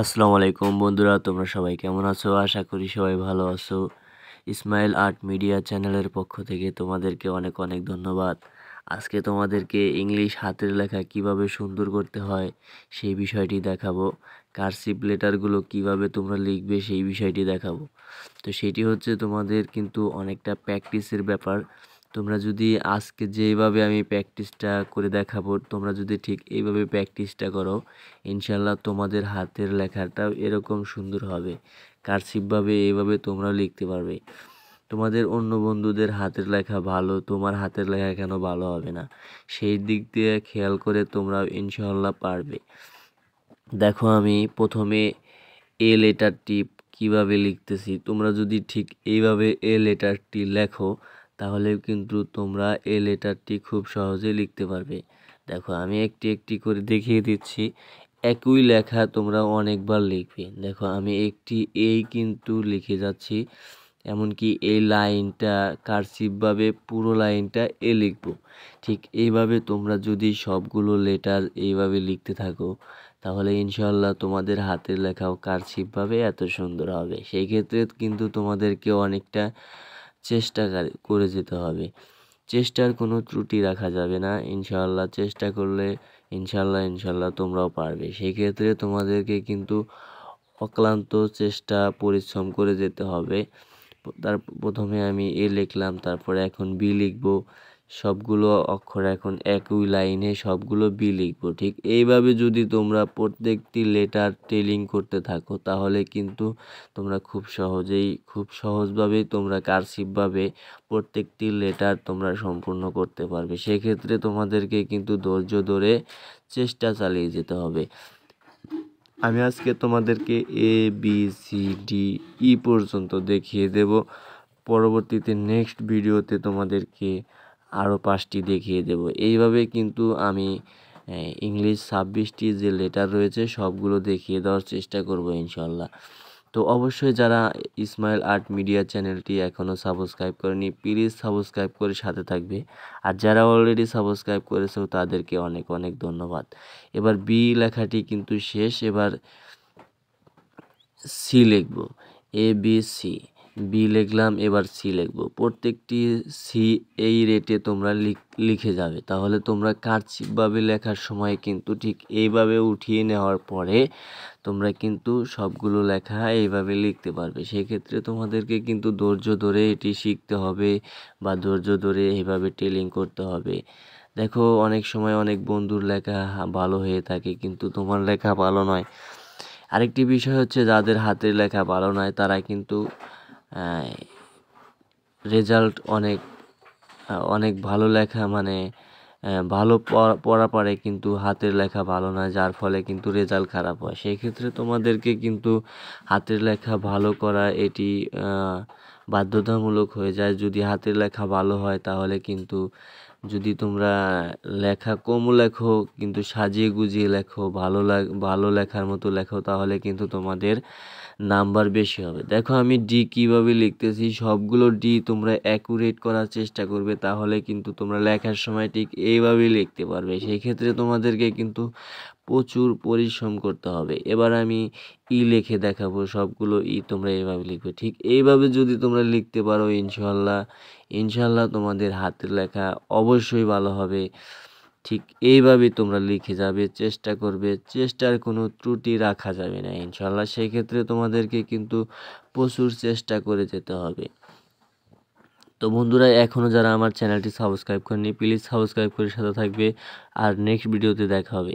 আসসালামু আলাইকুম বন্ধুরা তোমরা সবাই কেমন আছো আশা করি সবাই ভালো আছো ইসমাইল আর্ট মিডিয়া চ্যানেলের পক্ষ থেকে তোমাদেরকে অনেক অনেক ধন্যবাদ আজকে তোমাদেরকে ইংলিশ হাতের লেখা কিভাবে সুন্দর করতে হয় সেই বিষয়টি দেখাবো কার্সিভ লেটারগুলো কিভাবে তোমরা লিখবে সেই বিষয়টি দেখাবো তো সেটি হচ্ছে তোমাদের কিন্তু অনেকটা প্র্যাকটিসের ব্যাপার তোমরা যদি আজকে যেভাবে আমি প্র্যাকটিসটা করে দেখাবো তোমরা যদি ঠিক এইভাবে প্র্যাকটিসটা করো ইনশাল্লাহ তোমাদের হাতের লেখাটাও এরকম সুন্দর হবে কার্সিপভাবে এইভাবে তোমরাও লিখতে পারবে তোমাদের অন্য বন্ধুদের হাতের লেখা ভালো তোমার হাতের লেখা কেন ভালো হবে না সেই দিক দিয়ে খেয়াল করে তোমরা ইনশাল্লাহ পারবে দেখো আমি প্রথমে এ লেটারটি কীভাবে লিখতেছি তোমরা যদি ঠিক এইভাবে এ লেটারটি লেখো তাহলে কিন্তু তোমরা এই লেটারটি খুব সহজে লিখতে পারবে দেখো আমি একটি একটি করে দেখিয়ে দিচ্ছি একই লেখা তোমরা অনেকবার লিখবে দেখো আমি একটি এই কিন্তু লিখে যাচ্ছি এমনকি এই লাইনটা কারসিভভাবে পুরো লাইনটা এ লিখব ঠিক এইভাবে তোমরা যদি সবগুলো লেটার এইভাবে লিখতে থাকো তাহলে ইনশাল্লাহ তোমাদের হাতের লেখাও কারসিভভাবে এত সুন্দর হবে সেই ক্ষেত্রে কিন্তু তোমাদেরকে অনেকটা চেষ্টা করে যেতে হবে চেষ্টার কোনো ত্রুটি রাখা যাবে না ইনশাআল্লাহ চেষ্টা করলে ইনশাআল্লাহ ইনশাআল্লাহ তোমরাও পারবে সেই ক্ষেত্রে তোমাদেরকে কিন্তু অক্লান্ত চেষ্টা পরিশ্রম করে যেতে হবে তার প্রথমে আমি এ লিখলাম তারপরে এখন বি লিখব সবগুলো অক্ষর এখন একই লাইনে সবগুলো বি লিখবো ঠিক এইভাবে যদি তোমরা প্রত্যেকটি লেটার টেলিং করতে থাকো তাহলে কিন্তু তোমরা খুব সহজেই খুব সহজভাবেই তোমরা কারসিপভাবে প্রত্যেকটি লেটার তোমরা সম্পূর্ণ করতে পারবে সেক্ষেত্রে তোমাদেরকে কিন্তু ধৈর্য ধরে চেষ্টা চালিয়ে যেতে হবে আমি আজকে তোমাদেরকে A B C D E পর্যন্ত দেখিয়ে দেব পরবর্তীতে নেক্সট ভিডিওতে তোমাদেরকে আরও পাঁচটি দেখিয়ে দেব এইভাবে কিন্তু আমি ইংলিশ ছাব্বিশটি যে লেটার রয়েছে সবগুলো দেখিয়ে দেওয়ার চেষ্টা করব ইনশাল্লাহ তো অবশ্যই যারা ইসমাইল আর্ট মিডিয়া চ্যানেলটি এখনও সাবস্ক্রাইব করেনি প্লিজ সাবস্ক্রাইব করে সাথে থাকবে আর যারা অলরেডি সাবস্ক্রাইব করেছে তাদেরকে অনেক অনেক ধন্যবাদ এবার বি লেখাটি কিন্তু শেষ এবার সি লিখব এ বি সি বি লিখলাম এবার সি লিখব প্রত্যেকটি সি এই রেটে তোমরা লিখে যাবে তাহলে তোমরা কার্চিপভাবে লেখার সময় কিন্তু ঠিক এইভাবে উঠিয়ে নেওয়ার পরে তোমরা কিন্তু সবগুলো লেখা এইভাবে লিখতে পারবে সেক্ষেত্রে তোমাদেরকে কিন্তু ধৈর্য ধরে এটি শিখতে হবে বা ধৈর্য ধরে এইভাবে টেলিং করতে হবে দেখো অনেক সময় অনেক বন্ধুর লেখা ভালো হয়ে থাকে কিন্তু তোমার লেখা ভালো নয় আরেকটি বিষয় হচ্ছে যাদের হাতের লেখা ভালো নয় তারা কিন্তু রেজাল্ট অনেক অনেক ভালো লেখা মানে ভালো পড়া পারে কিন্তু হাতের লেখা ভালো না যার ফলে কিন্তু রেজাল্ট খারাপ হয় সেই ক্ষেত্রে তোমাদেরকে কিন্তু হাতের লেখা ভালো করা এটি বাধ্যতামূলক হয়ে যায় যদি হাতের লেখা ভালো হয় তাহলে কিন্তু যদি তোমরা লেখা কম লেখো কিন্তু সাজিয়ে গুজিয়ে লেখো ভালো ভালো লেখার মতো লেখো তাহলে কিন্তু তোমাদের নাম্বার বেশি হবে দেখো আমি ডি কিভাবে লিখতেছি সবগুলো ডি তোমরা অ্যাকুরেট করার চেষ্টা করবে তাহলে কিন্তু তোমরা লেখার সময় ঠিক এইভাবেই লিখতে পারবে সেই ক্ষেত্রে তোমাদেরকে কিন্তু প্রচুর পরিশ্রম করতে হবে এবার আমি ই লিখে দেখাবো সবগুলো ই তোমরা এইভাবে লিখবে ঠিক এইভাবে যদি তোমরা লিখতে পারো ইনশাল্লাহ ইনশাল্লাহ তোমাদের হাতের লেখা অবশ্যই ভালো হবে ঠিক এইভাবে তোমরা লিখে যাবে চেষ্টা করবে চেষ্টার কোনো ত্রুটি রাখা যাবে না ইনশাল্লাহ সেক্ষেত্রে তোমাদেরকে কিন্তু প্রচুর চেষ্টা করে যেতে হবে তো বন্ধুরা এখনও যারা আমার চ্যানেলটি সাবস্ক্রাইব করেনি প্লিজ সাবস্ক্রাইব করে সাথে থাকবে আর নেক্সট ভিডিওতে দেখা হবে